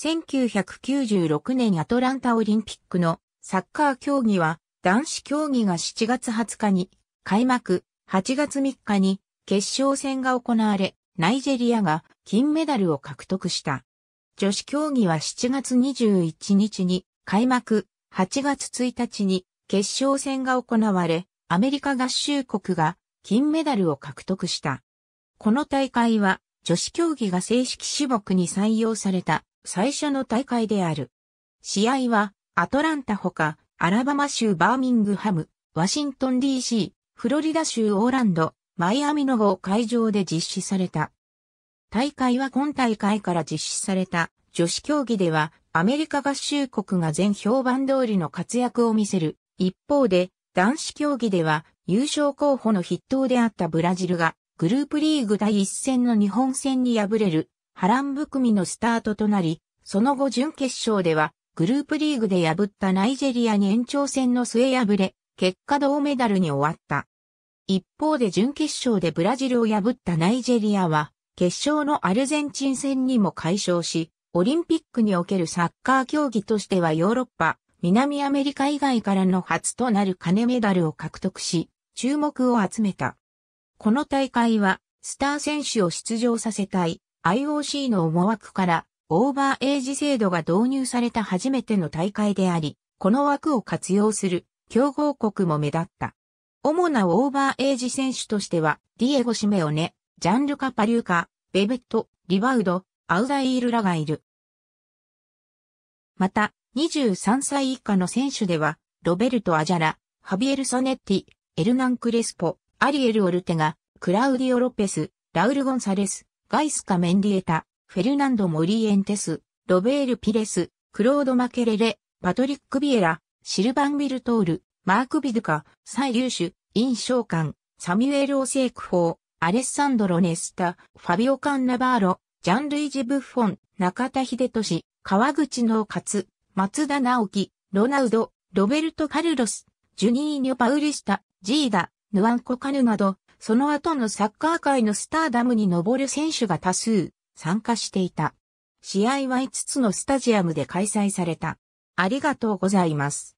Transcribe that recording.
1996年アトランタオリンピックのサッカー競技は男子競技が7月20日に開幕、8月3日に決勝戦が行われ、ナイジェリアが金メダルを獲得した。女子競技は7月21日に開幕、8月1日に決勝戦が行われ、アメリカ合衆国が金メダルを獲得した。この大会は女子競技が正式種目に採用された最初の大会である。試合は、アトランタほか、アラバマ州バーミングハム、ワシントン DC、フロリダ州オーランド、マイアミの号会場で実施された。大会は今大会から実施された女子競技ではアメリカ合衆国が全評判通りの活躍を見せる。一方で男子競技では優勝候補の筆頭であったブラジルがグループリーグ第一戦の日本戦に敗れる波乱含みのスタートとなり、その後準決勝では、グループリーグで破ったナイジェリアに延長戦の末敗れ、結果銅メダルに終わった。一方で準決勝でブラジルを破ったナイジェリアは、決勝のアルゼンチン戦にも解消し、オリンピックにおけるサッカー競技としてはヨーロッパ、南アメリカ以外からの初となる金メダルを獲得し、注目を集めた。この大会は、スター選手を出場させたい、IOC の思惑からオーバーエイジ制度が導入された初めての大会であり、この枠を活用する競合国も目立った。主なオーバーエイジ選手としては、ディエゴ・シメオネ、ジャンルカ・パリューカ、ベベット、リバウド、アウダイールらがいる。また、23歳以下の選手では、ロベルト・アジャラ、ハビエル・ソネッティ、エルナン・クレスポ、アリエル・オルテガ、クラウディオ・ロペス、ラウル・ゴンサレス、ガイスカ・メンディエタ、フェルナンド・モリエンテス、ロベール・ピレス、クロード・マケレレ、パトリック・ビエラ、シルバン・ウィルトール、マーク・ビドカ、サイ・リューシュ、イン・ショーカン、サミュエル・オセーク・フォー、アレッサンドロ・ネスタ、ファビオ・カン・ナバーロ、ジャン・ルイジ・ブッフォン、中田秀俊、川口カ勝、松田直樹、ロナウド、ロベルト・カルロス、ジュニーニョ・パウリスタ、ジーダ、ヌアンコ・カヌなど、その後のサッカー界のスターダムに上る選手が多数参加していた。試合は5つのスタジアムで開催された。ありがとうございます。